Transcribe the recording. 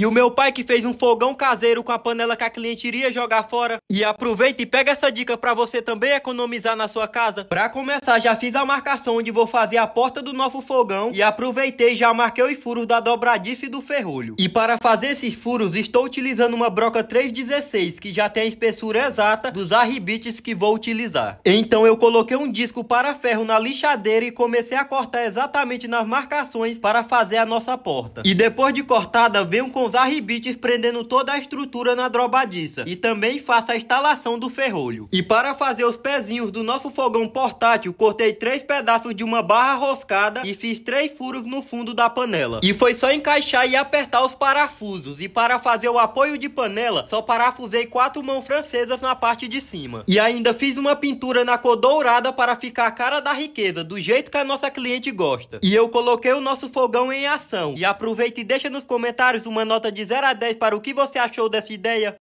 E o meu pai que fez um fogão caseiro com a panela que a cliente iria jogar fora. E aproveita e pega essa dica para você também economizar na sua casa. Para começar, já fiz a marcação onde vou fazer a porta do novo fogão e aproveitei já marquei os furos da dobradiça e do ferrolho. E para fazer esses furos, estou utilizando uma broca 316 que já tem a espessura exata dos arribites que vou utilizar. Então eu coloquei um disco para ferro na lixadeira e comecei a cortar exatamente nas marcações para fazer a nossa porta. E depois de cortada, venho com os arribites prendendo toda a estrutura na drobadiça e também faça a instalação do ferrolho. E para fazer os pezinhos do nosso fogão portátil, cortei três pedaços de uma barra roscada e fiz três furos no fundo da panela. E foi só encaixar e apertar os parafusos. E para fazer o apoio de panela, só parafusei quatro mãos francesas na parte de cima. E ainda fiz uma pintura na cor dourada para ficar a cara da riqueza, do jeito que a nossa cliente gosta. E eu coloquei o nosso fogão em ação. E aproveita e deixa nos comentários uma nota nota de 0 a 10 para o que você achou dessa ideia.